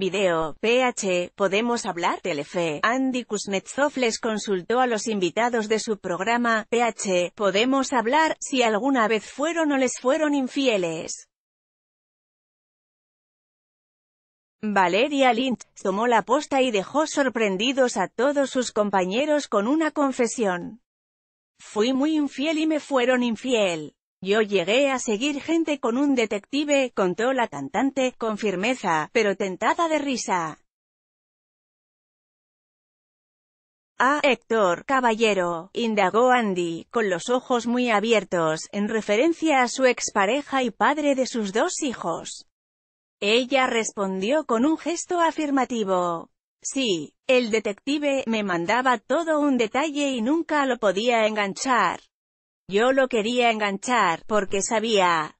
Video, PH, Podemos Hablar, Telefe. Andy Kuznetsov les consultó a los invitados de su programa, PH, Podemos Hablar, si alguna vez fueron o les fueron infieles. Valeria Lynch, tomó la posta y dejó sorprendidos a todos sus compañeros con una confesión. Fui muy infiel y me fueron infiel. Yo llegué a seguir gente con un detective, contó la cantante, con firmeza, pero tentada de risa. Ah, Héctor, caballero, indagó Andy, con los ojos muy abiertos, en referencia a su expareja y padre de sus dos hijos. Ella respondió con un gesto afirmativo. Sí, el detective me mandaba todo un detalle y nunca lo podía enganchar. Yo lo quería enganchar, porque sabía...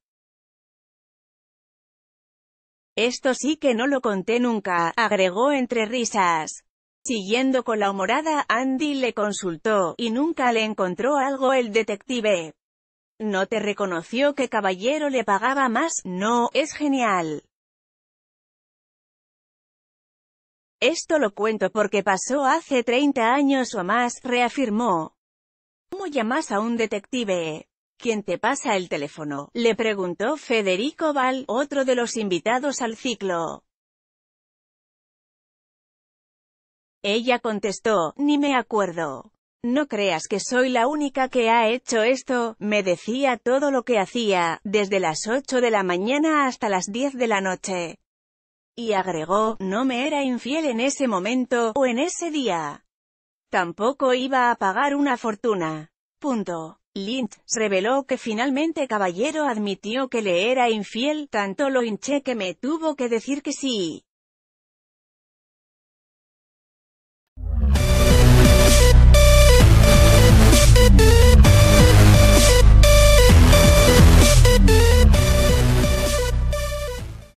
Esto sí que no lo conté nunca, agregó entre risas. Siguiendo con la humorada, Andy le consultó, y nunca le encontró algo el detective. No te reconoció que Caballero le pagaba más, no, es genial. Esto lo cuento porque pasó hace 30 años o más, reafirmó llamas a un detective? ¿Quién te pasa el teléfono? Le preguntó Federico Val, otro de los invitados al ciclo. Ella contestó, ni me acuerdo. No creas que soy la única que ha hecho esto, me decía todo lo que hacía, desde las 8 de la mañana hasta las 10 de la noche. Y agregó, no me era infiel en ese momento, o en ese día. Tampoco iba a pagar una fortuna. Punto. Lynch reveló que finalmente Caballero admitió que le era infiel, tanto lo hinché que me tuvo que decir que sí.